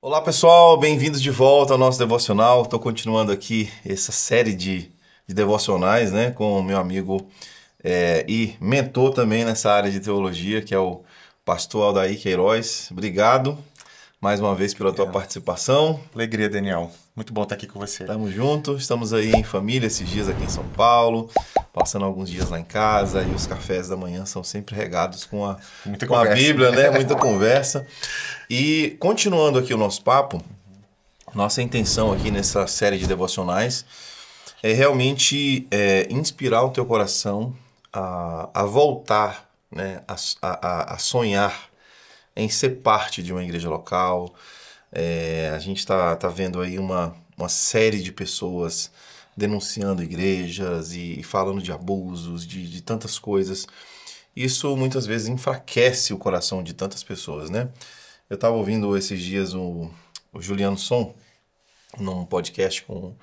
Olá pessoal, bem-vindos de volta ao nosso devocional. Estou continuando aqui essa série de, de devocionais, né, com o meu amigo é, e mentor também nessa área de teologia, que é o pastor Aldair Queiroz. Obrigado mais uma vez pela tua é. participação. Alegria, Daniel. Muito bom estar aqui com você. Tamo junto, estamos aí em família esses dias aqui em São Paulo, passando alguns dias lá em casa, e os cafés da manhã são sempre regados com a, Muita com a Bíblia, né? Muita conversa. E continuando aqui o nosso papo, nossa intenção aqui nessa série de devocionais é realmente é, inspirar o teu coração a, a voltar, né, a, a, a, sonhar em ser parte de uma igreja local. É, a gente está tá vendo aí uma, uma série de pessoas denunciando igrejas e, e falando de abusos, de, de tantas coisas. Isso muitas vezes enfraquece o coração de tantas pessoas, né? Eu estava ouvindo esses dias o, o Juliano Som, num podcast com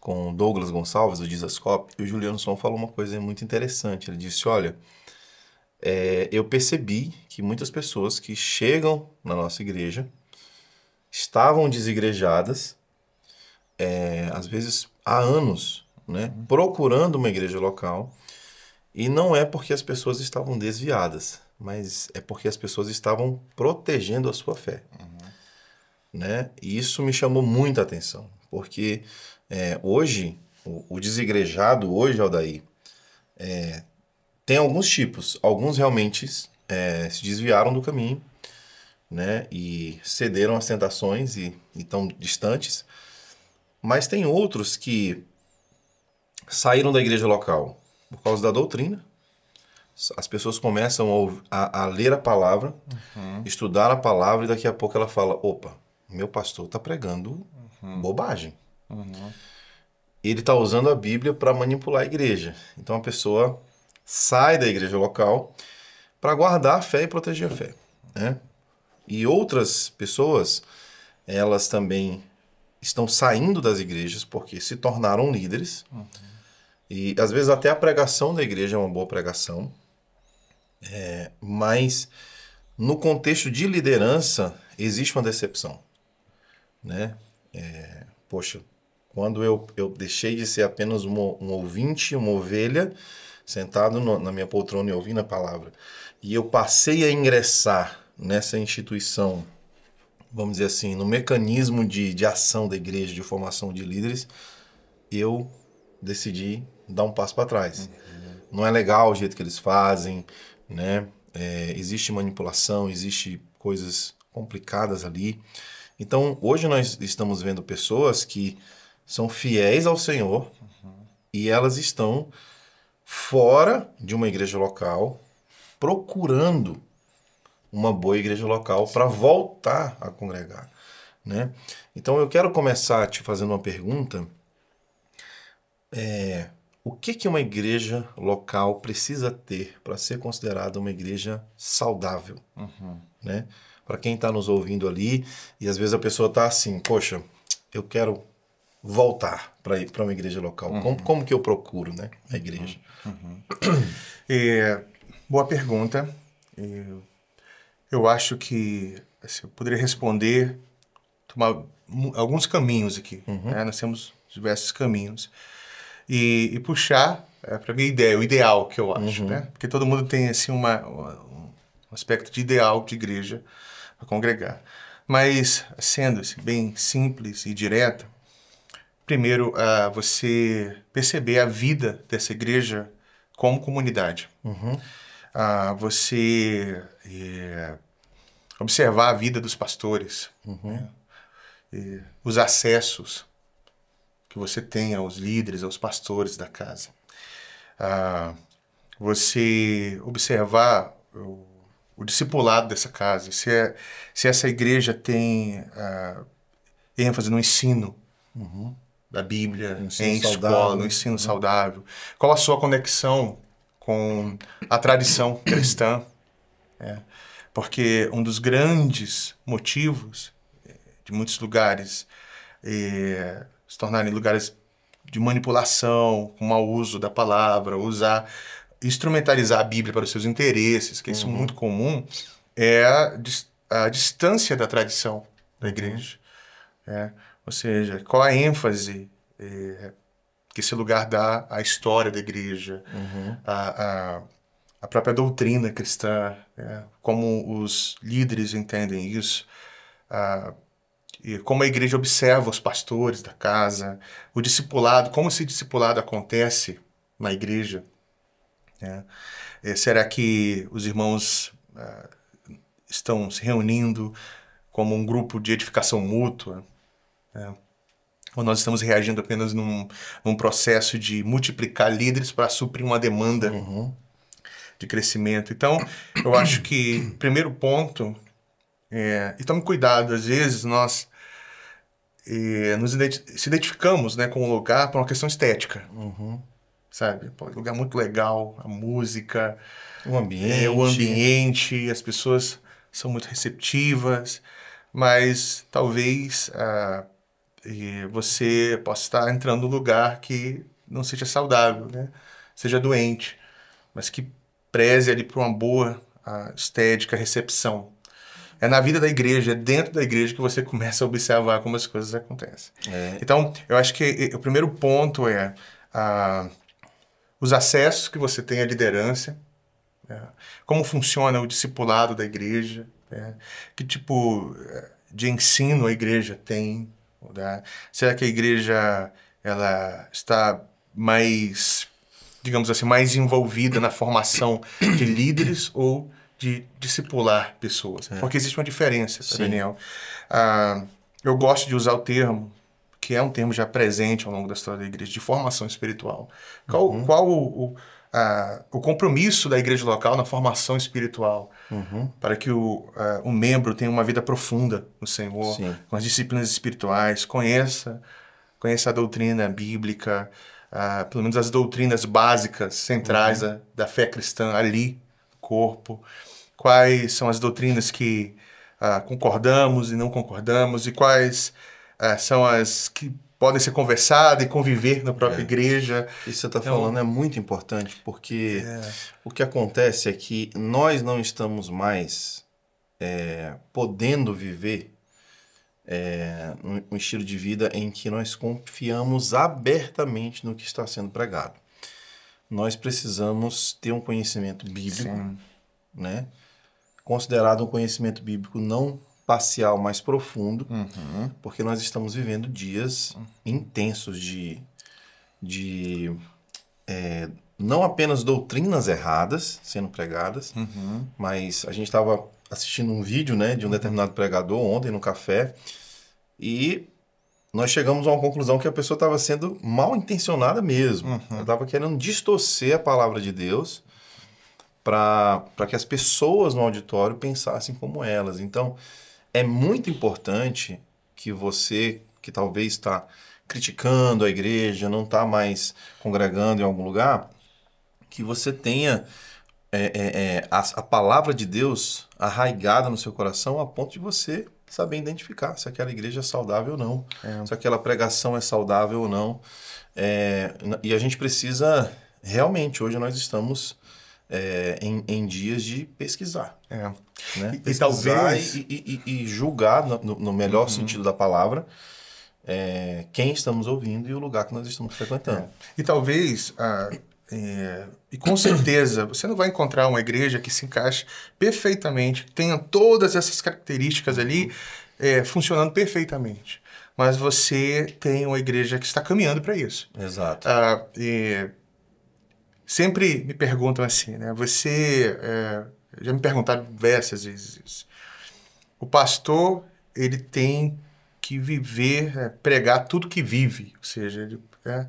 com Douglas Gonçalves, do Disascope, e o Juliano Som falou uma coisa muito interessante. Ele disse: Olha, é, eu percebi que muitas pessoas que chegam na nossa igreja estavam desigrejadas, é, às vezes há anos, né, procurando uma igreja local, e não é porque as pessoas estavam desviadas, mas é porque as pessoas estavam protegendo a sua fé. Uhum. Né? E isso me chamou muita atenção, porque é, hoje, o, o, desigrejado, hoje, Aldair, é, tem alguns tipos. Alguns realmente é, se desviaram do caminho né? e cederam às tentações e estão distantes, mas tem outros que saíram da igreja local por causa da doutrina as pessoas começam a, a, a ler a palavra, uhum. estudar a palavra, e daqui a pouco ela fala: opa, meu pastor está pregando uhum. bobagem. Uhum. Ele está usando a Bíblia para manipular a igreja. Então a pessoa sai da igreja local para guardar a fé e proteger a fé. Né? E outras pessoas, elas também estão saindo das igrejas porque se tornaram líderes. Uhum. E às vezes até a pregação da igreja é uma boa pregação, é, mas no contexto de liderança existe uma decepção, né? É, poxa, quando eu, eu deixei de ser apenas um, um ouvinte, uma ovelha, sentado no, na minha poltrona e ouvindo a palavra, e eu passei a ingressar nessa instituição, vamos dizer assim, no mecanismo de, de ação da igreja, de formação de líderes, eu decidi dar um passo para trás. Uhum. Não é legal o jeito que eles fazem, né? É, existe manipulação, existe coisas complicadas ali. Então, hoje nós estamos vendo pessoas que são fiéis ao Senhor uhum. e elas estão fora de uma igreja local, procurando uma boa igreja local para voltar a congregar, né? Então eu quero começar te fazendo uma pergunta. É, o que, que uma igreja local precisa ter para ser considerada uma igreja saudável? Uhum. Né? Para quem está nos ouvindo ali, e às vezes a pessoa está assim, poxa, eu quero voltar para ir para uma igreja local. Uhum. Como, como, que eu procuro né, a igreja? Uhum. uhum. É, boa pergunta. Eu, é, eu acho que assim, eu poderia responder, tomar alguns caminhos aqui. Uhum. Né? Nós temos diversos caminhos e, e puxar é, para minha ideia, o ideal que eu acho, uhum. né? Porque todo mundo tem assim uma, um aspecto de ideal de igreja para congregar. Mas sendo assim, bem simples e direta, primeiro a uh, você perceber a vida dessa igreja como comunidade. Uhum. Uh, você é, observar a vida dos pastores, uhum. né? os acessos, que você tem aos líderes, aos pastores da casa. Ah, você observar o, o, discipulado dessa casa, se, é, se essa igreja tem ah, ênfase no ensino uhum. da Bíblia, em saudável. escola, no ensino né? saudável, qual a sua conexão com a tradição cristã. É, porque um dos grandes motivos eh, de muitos lugares é, se tornarem lugares de manipulação, com mau uso da palavra, usar, instrumentalizar a Bíblia para os seus interesses, que é uhum. isso é muito comum, é a, a distância da tradição da uhum. igreja. Uhum. É, ou seja, qual a ênfase é, que esse lugar dá à história da igreja, uhum. própria doutrina cristã, é, como os líderes entendem isso, a, e como a igreja observa os pastores da casa, o discipulado, como esse discipulado acontece na igreja. Né? É, será que os irmãos ah, estão se reunindo como um grupo de edificação mútua? Né? Ou nós estamos reagindo apenas num, num processo de multiplicar líderes para suprir uma demanda uhum. de crescimento? Então, eu acho que primeiro ponto é, e tome cuidado, às vezes nós e nos identi se identificamos né, com o lugar por uma questão estética. Uhum. Sabe? Pô, lugar muito legal, a música, o ambiente. É, o ambiente, as pessoas são muito receptivas, mas talvez ah, você possa estar entrando num lugar que não seja saudável, né? seja doente, mas que preze ali por uma boa ah, estética, recepção. É na vida da igreja, é dentro da igreja que você começa a observar como as coisas acontecem. É. Então, eu acho que o primeiro ponto é ah, os acessos que você tem à liderança, é, como funciona o discipulado da igreja, é, que tipo é, de ensino a igreja tem, né? será que a igreja ela está mais digamos assim, mais envolvida na formação de líderes ou de discipular pessoas. É. Porque existe uma diferença, tá, Daniel. Ah, eu gosto de usar o termo, que é um termo já presente ao longo da história da igreja, de formação espiritual. Qual, uhum. qual o, o, a, o, compromisso da igreja local na formação espiritual? Uhum. Para que o, a, o membro tenha uma vida profunda no Senhor, Sim. com as disciplinas espirituais, conheça, conheça a doutrina bíblica, ah, pelo menos as doutrinas básicas, centrais uhum. da, da fé cristã ali corpo, quais são as doutrinas que ah, concordamos e não concordamos, e quais ah, são as que podem ser conversadas e conviver na própria é. igreja. Isso que você está então, falando é muito importante, porque é. o que acontece é que nós não estamos mais é, podendo viver é, um estilo de vida em que nós confiamos abertamente no que está sendo pregado nós precisamos ter um conhecimento bíblico, Sim. né? Considerado um conhecimento bíblico não parcial, mas profundo, uhum. porque nós estamos vivendo dias intensos de, de é, não apenas doutrinas erradas sendo pregadas, uhum. mas a gente estava assistindo um vídeo né, de um determinado pregador ontem no café e nós chegamos a uma conclusão que a pessoa estava sendo mal intencionada mesmo. Uhum. Ela estava querendo distorcer a palavra de Deus para que as pessoas no auditório pensassem como elas. Então, é muito importante que você, que talvez está criticando a igreja, não está mais congregando em algum lugar, que você tenha é, é, é, a, a palavra de Deus arraigada no seu coração a ponto de você saber identificar se aquela igreja é saudável ou não, é. se aquela pregação é saudável ou não. É, e a gente precisa, realmente, hoje nós estamos é, em, em, dias de pesquisar. É. Né? E, pesquisar e, talvez... e, e, e julgar, no, no melhor uhum. sentido da palavra, é, quem estamos ouvindo e o lugar que nós estamos frequentando. É. E talvez... Ah, é, e com certeza você não vai encontrar uma igreja que se encaixe perfeitamente, que tenha todas essas características ali é, funcionando perfeitamente. Mas você tem uma igreja que está caminhando para isso. Exato. Ah, e sempre me perguntam assim, né? Você. É, já me perguntaram diversas vezes isso. O pastor, ele tem que viver, é, pregar tudo que vive. Ou seja, ele, é,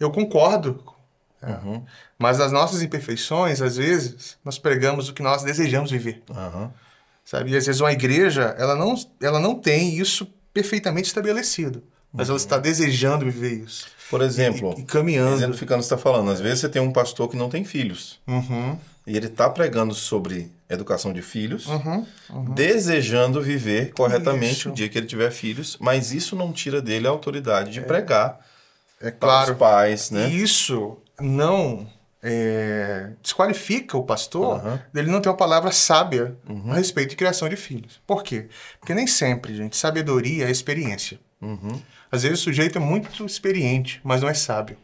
eu concordo Uhum. Mas nas nossas imperfeições, às vezes, nós pregamos o que nós desejamos viver. Uhum. Sabe? E às vezes uma igreja, ela não, ela não tem isso perfeitamente estabelecido. Mas uhum. ela está desejando viver isso. Por exemplo, e, e caminhando. Exemplo o que está falando. Às vezes você tem um pastor que não tem filhos. Uhum. E ele está pregando sobre educação de filhos, uhum, uhum. desejando viver corretamente isso. o dia que ele tiver filhos, mas isso não tira dele a autoridade de é, pregar é claro, para os pais, né? Isso não é, desqualifica o pastor uhum. dele não ter uma palavra sábia uhum. a respeito de criação de filhos. Por quê? Porque nem sempre, gente, sabedoria é experiência. Uhum. Às vezes o sujeito é muito experiente, mas não é sábio.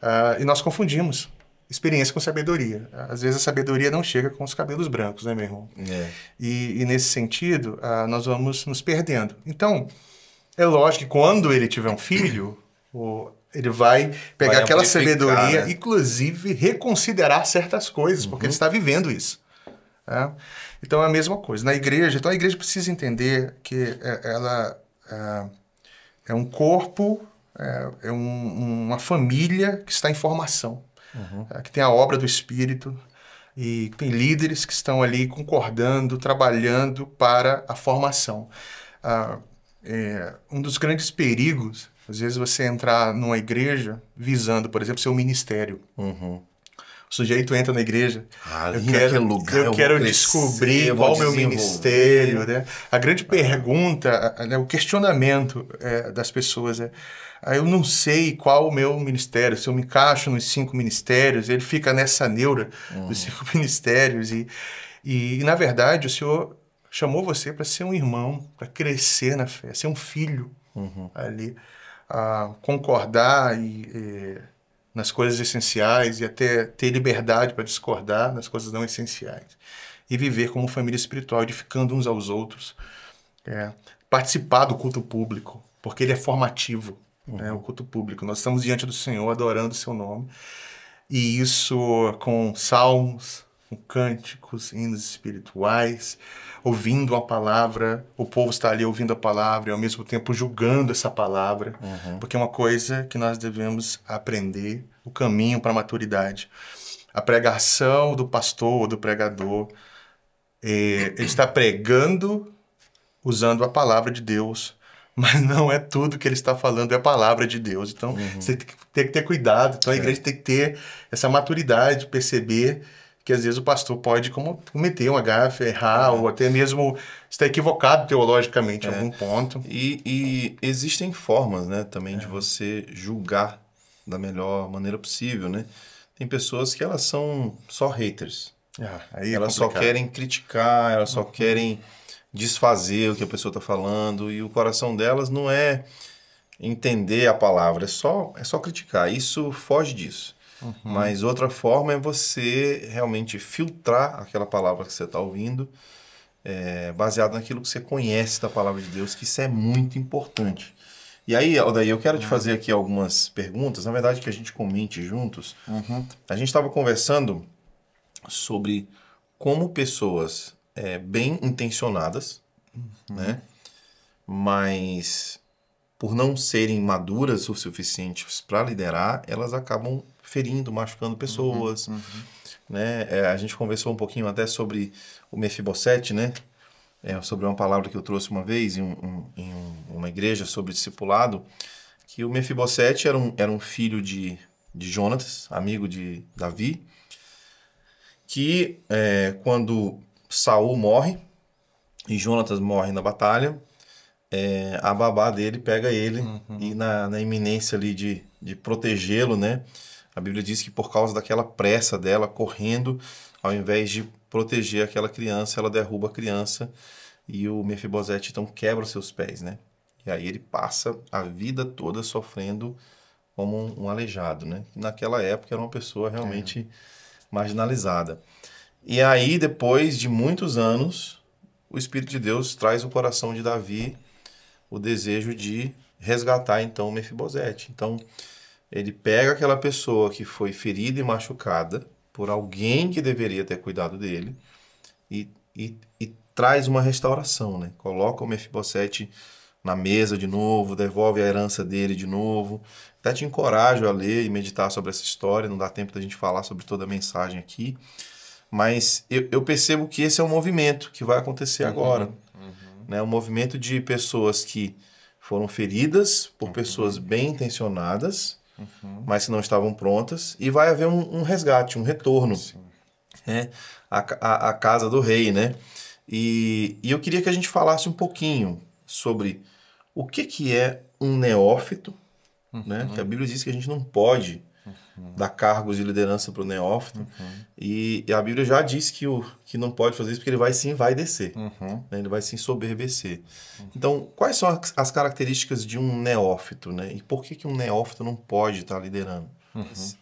Uh, e nós confundimos experiência com sabedoria. Às vezes a sabedoria não chega com os cabelos brancos, né, meu irmão? É. E, e, nesse sentido, uh, nós vamos nos perdendo. Então, é lógico que quando ele tiver um filho, o, ele vai pegar vai aquela sabedoria, né? inclusive reconsiderar certas coisas, uhum. porque ele está vivendo isso. Né? Então é a mesma coisa. Na igreja, então a igreja precisa entender que é, ela é, é um corpo, é, é um, uma família que está em formação, uhum. é, que tem a obra do Espírito e tem líderes que estão ali concordando, trabalhando para a formação. Ah, é, um dos grandes perigos às vezes você entrar numa igreja visando, por exemplo, seu ministério. Uhum. O sujeito entra na igreja. Ah, eu quero, lugar, eu, eu quero crescer, descobrir eu qual é o meu ministério. Né? A grande pergunta, né, o questionamento é, das pessoas é: ah, eu não sei qual o meu ministério, se eu me encaixo nos cinco ministérios, ele fica nessa neura uhum. dos cinco ministérios. E, e, e, na verdade, o Senhor chamou você para ser um irmão, para crescer na fé, ser um filho uhum. ali a concordar e, e, nas coisas essenciais e até ter liberdade para discordar nas coisas não essenciais. E viver como família espiritual, edificando uns aos outros. É, participar do culto público, porque ele é formativo, né, uhum. né, o culto público. Nós estamos diante do Senhor, adorando o seu nome. E isso com salmos, com cânticos, hinos espirituais, ouvindo a palavra, o povo está ali ouvindo a palavra e ao mesmo tempo julgando essa palavra, uhum. porque é uma coisa que nós devemos aprender o caminho para a maturidade. A pregação do pastor ou do pregador, eh, ele está pregando usando a palavra de Deus, mas não é tudo que ele está falando, é a palavra de Deus. Então uhum. você tem que ter cuidado, então a igreja tem que ter essa maturidade, perceber que às vezes o pastor pode cometer uma gafe, errar, é. ou até mesmo estar equivocado teologicamente em é. algum ponto. E, e, existem formas, né, também de é. você julgar da melhor maneira possível, né? Tem pessoas que elas são só haters. Ah, elas é só querem criticar, elas só uhum. querem desfazer o que a pessoa está falando e o coração delas não é entender a palavra, é só é só criticar. Isso foge disso. Uhum. Mas outra forma é você realmente filtrar aquela palavra que você está ouvindo, é, baseado naquilo que você conhece da palavra de Deus, que isso é muito importante. E aí, Aldair, eu quero te uhum. fazer aqui algumas perguntas, na verdade, que a gente comente juntos. Uhum. A gente estava conversando sobre como pessoas é, bem intencionadas, uhum. né? mas por não serem maduras o suficiente para liderar, elas acabam ferindo, machucando uhum, pessoas. Uhum, uhum. Né? É, a gente conversou um pouquinho até sobre o Mefibosete, né? É, sobre uma palavra que eu trouxe uma vez em, um, em uma igreja sobre discipulado, que o Mefibosete era um, era um filho de, de Jonatas, amigo de Davi, que é, quando Saul morre e Jonatas morre na batalha, é, a babá dele pega ele uhum. e na, na iminência ali de, de protegê-lo, né? A Bíblia diz que por causa daquela pressa dela correndo, ao invés de proteger aquela criança, ela derruba a criança e o Mefibosete então quebra seus pés, né? E aí ele passa a vida toda sofrendo como um, um aleijado, né? Naquela época era uma pessoa realmente é. marginalizada. E aí depois de muitos anos, o Espírito de Deus traz o coração de Davi o desejo de resgatar então o Mefibosete. Então ele pega aquela pessoa que foi ferida e machucada por alguém que deveria ter cuidado dele e, e, e traz uma restauração, né? Coloca o Mefibosete na mesa de novo, devolve a herança dele de novo. Até te encorajo a ler e meditar sobre essa história, não dá tempo da gente falar sobre toda a mensagem aqui. Mas eu, eu percebo que esse é um movimento que vai acontecer uhum. agora. Uhum. Né? Um movimento de pessoas que foram feridas por uhum. pessoas bem intencionadas, uhum. mas que não estavam prontas, e vai haver um, um resgate, um retorno né? à, a casa do rei. Né? E, e eu queria que a gente falasse um pouquinho sobre o que, que é um neófito, né? uhum. né? que a Bíblia diz que a gente não pode dá dar cargos de liderança para o neófito. Uhum. E, e, a Bíblia já diz que, o, que não pode fazer isso porque ele vai se envaidecer, uhum. né? ele vai se ensoberbecer. Então, quais são as, as, características de um neófito? Né? E por que, que um neófito não pode estar tá liderando? Uhum.